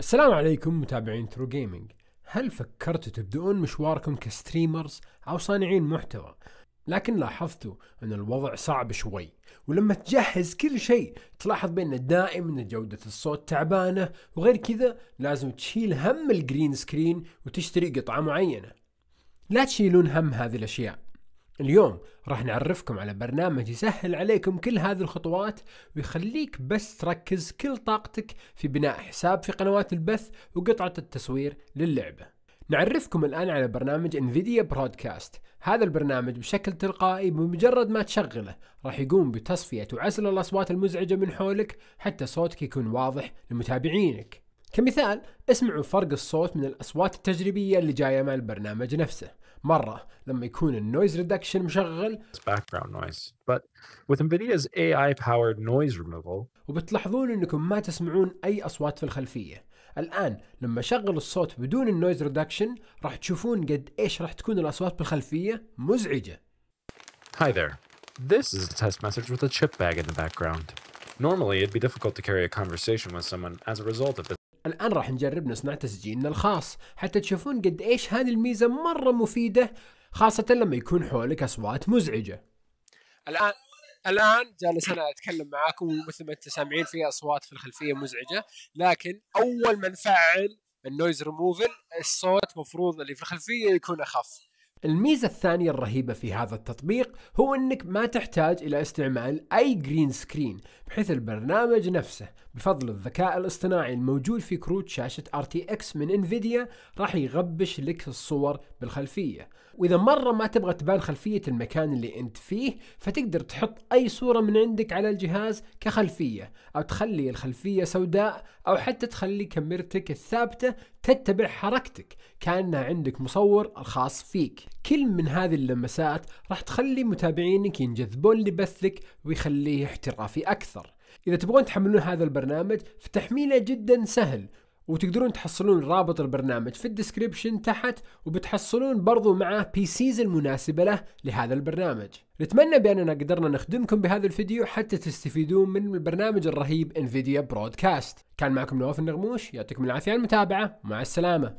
السلام عليكم متابعين ترو جيمنج هل فكرتوا تبدؤون مشواركم كستريمرز او صانعين محتوى لكن لاحظتوا ان الوضع صعب شوي ولما تجهز كل شيء تلاحظ بان دائما جودة الصوت تعبانة وغير كذا لازم تشيل هم الجرين سكرين وتشتري قطعة معينة لا تشيلون هم هذه الاشياء اليوم راح نعرفكم على برنامج يسهل عليكم كل هذه الخطوات ويخليك بس تركز كل طاقتك في بناء حساب في قنوات البث وقطعة التصوير للعبة. نعرفكم الآن على برنامج انفيديا برودكاست. هذا البرنامج بشكل تلقائي بمجرد ما تشغله راح يقوم بتصفية وعزل الأصوات المزعجة من حولك حتى صوتك يكون واضح لمتابعينك. كمثال اسمعوا فرق الصوت من الأصوات التجريبية اللي جاية مع البرنامج نفسه مرة لما يكون النويز ريدكشن مشغل وبتلاحظون انكم ما تسمعون اي اصوات في الخلفية الان لما شغل الصوت بدون النويز ريدكشن راح تشوفون قد ايش راح تكون الاصوات بالخلفية مزعجة Hi there This is a test message with a chip bag in the background. Normally, it'd be difficult to carry a conversation with someone as a result of this الآن راح نجرب نصنع تسجيلنا الخاص حتى تشوفون قد إيش هذه الميزة مرة مفيدة خاصة لما يكون حولك أصوات مزعجة الآن الان جالس انا اتكلم معاكم ومثل ما انتم سامعين في اصوات في الخلفيه مزعجه لكن اول ما نفعل النويز ريموفل الصوت مفروض اللي في الخلفيه يكون اخف الميزة الثانية الرهيبة في هذا التطبيق هو انك ما تحتاج الى استعمال اي جرين سكرين بحيث البرنامج نفسه بفضل الذكاء الاصطناعي الموجود في كروت شاشة RTX من انفيديا راح يغبش لك الصور بالخلفية وإذا مرة ما تبغى تبان خلفية المكان اللي أنت فيه فتقدر تحط أي صورة من عندك على الجهاز كخلفية أو تخلي الخلفية سوداء أو حتى تخلي كاميرتك الثابتة تتبع حركتك كأنها عندك مصور الخاص فيك كل من هذه اللمسات راح تخلي متابعينك ينجذبون لبثك ويخليه احترافي أكثر إذا تبغون تحملون هذا البرنامج فتحميله جدا سهل وتقدرون تحصلون رابط البرنامج في الديسكربشن تحت وبتحصلون برضو معاه بيسيز المناسبة له لهذا البرنامج نتمنى بأننا قدرنا نخدمكم بهذا الفيديو حتى تستفيدون من البرنامج الرهيب انفيديا برودكاست كان معكم نواف النغموش يعطيكم العافية على المتابعة ومع السلامة